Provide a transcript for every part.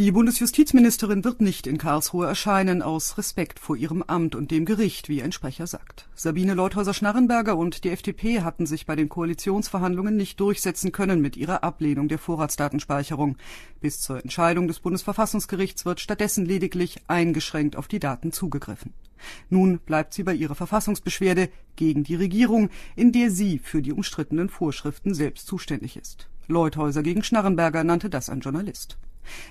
Die Bundesjustizministerin wird nicht in Karlsruhe erscheinen, aus Respekt vor ihrem Amt und dem Gericht, wie ein Sprecher sagt. Sabine Leuthäuser-Schnarrenberger und die FDP hatten sich bei den Koalitionsverhandlungen nicht durchsetzen können mit ihrer Ablehnung der Vorratsdatenspeicherung. Bis zur Entscheidung des Bundesverfassungsgerichts wird stattdessen lediglich eingeschränkt auf die Daten zugegriffen. Nun bleibt sie bei ihrer Verfassungsbeschwerde gegen die Regierung, in der sie für die umstrittenen Vorschriften selbst zuständig ist. Leuthäuser gegen Schnarrenberger nannte das ein Journalist.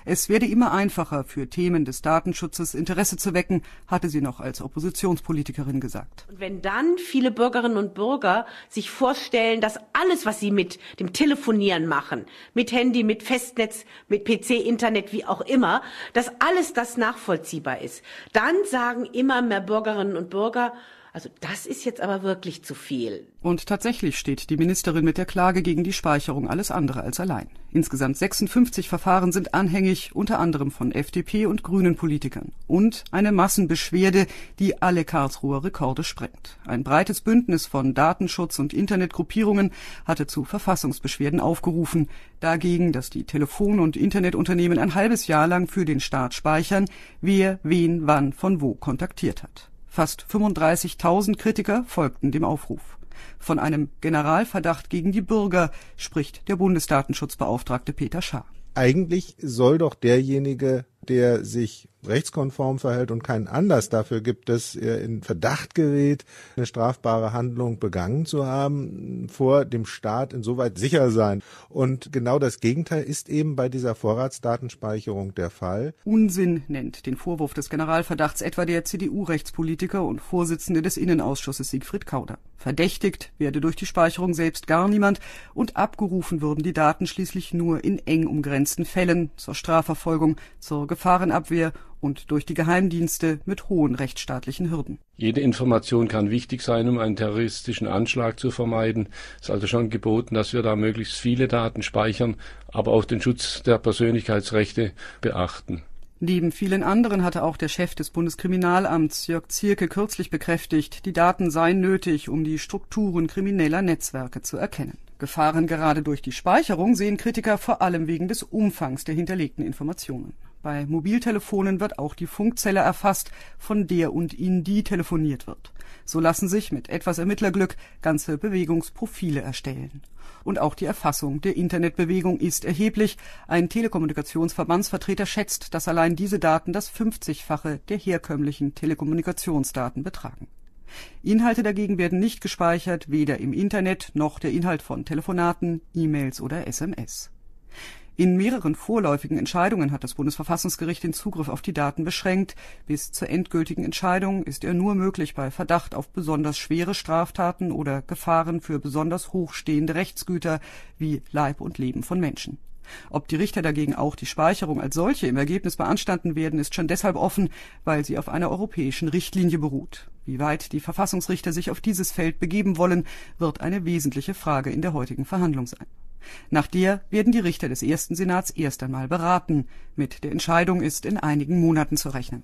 Es werde immer einfacher, für Themen des Datenschutzes Interesse zu wecken, hatte sie noch als Oppositionspolitikerin gesagt. Und wenn dann viele Bürgerinnen und Bürger sich vorstellen, dass alles, was sie mit dem Telefonieren machen, mit Handy, mit Festnetz, mit PC, Internet, wie auch immer, dass alles das nachvollziehbar ist, dann sagen immer mehr Bürgerinnen und Bürger, also das ist jetzt aber wirklich zu viel. Und tatsächlich steht die Ministerin mit der Klage gegen die Speicherung alles andere als allein. Insgesamt 56 Verfahren sind anhängig, unter anderem von FDP und Grünen Politikern. Und eine Massenbeschwerde, die alle Karlsruher Rekorde sprengt. Ein breites Bündnis von Datenschutz- und Internetgruppierungen hatte zu Verfassungsbeschwerden aufgerufen. Dagegen, dass die Telefon- und Internetunternehmen ein halbes Jahr lang für den Staat speichern, wer wen wann von wo kontaktiert hat. Fast 35.000 Kritiker folgten dem Aufruf von einem Generalverdacht gegen die Bürger spricht der Bundesdatenschutzbeauftragte Peter Schaar. Eigentlich soll doch derjenige, der sich rechtskonform verhält und keinen Anlass dafür gibt, dass er in Verdacht gerät, eine strafbare Handlung begangen zu haben, vor dem Staat insoweit sicher sein. Und genau das Gegenteil ist eben bei dieser Vorratsdatenspeicherung der Fall. Unsinn nennt den Vorwurf des Generalverdachts etwa der CDU-Rechtspolitiker und Vorsitzende des Innenausschusses Siegfried Kauder. Verdächtig berechtigt, werde durch die Speicherung selbst gar niemand und abgerufen würden die Daten schließlich nur in eng umgrenzten Fällen zur Strafverfolgung, zur Gefahrenabwehr und durch die Geheimdienste mit hohen rechtsstaatlichen Hürden. Jede Information kann wichtig sein, um einen terroristischen Anschlag zu vermeiden. Es ist also schon geboten, dass wir da möglichst viele Daten speichern, aber auch den Schutz der Persönlichkeitsrechte beachten. Neben vielen anderen hatte auch der Chef des Bundeskriminalamts Jörg Zierke kürzlich bekräftigt, die Daten seien nötig, um die Strukturen krimineller Netzwerke zu erkennen. Gefahren gerade durch die Speicherung sehen Kritiker vor allem wegen des Umfangs der hinterlegten Informationen bei Mobiltelefonen wird auch die Funkzelle erfasst, von der und in die telefoniert wird. So lassen sich mit etwas Ermittlerglück ganze Bewegungsprofile erstellen. Und auch die Erfassung der Internetbewegung ist erheblich. Ein Telekommunikationsverbandsvertreter schätzt, dass allein diese Daten das 50-fache der herkömmlichen Telekommunikationsdaten betragen. Inhalte dagegen werden nicht gespeichert, weder im Internet noch der Inhalt von Telefonaten, E-Mails oder SMS. In mehreren vorläufigen Entscheidungen hat das Bundesverfassungsgericht den Zugriff auf die Daten beschränkt. Bis zur endgültigen Entscheidung ist er nur möglich bei Verdacht auf besonders schwere Straftaten oder Gefahren für besonders hochstehende Rechtsgüter wie Leib und Leben von Menschen. Ob die Richter dagegen auch die Speicherung als solche im Ergebnis beanstanden werden, ist schon deshalb offen, weil sie auf einer europäischen Richtlinie beruht. Wie weit die Verfassungsrichter sich auf dieses Feld begeben wollen, wird eine wesentliche Frage in der heutigen Verhandlung sein. Nach der werden die Richter des ersten Senats erst einmal beraten. Mit der Entscheidung ist in einigen Monaten zu rechnen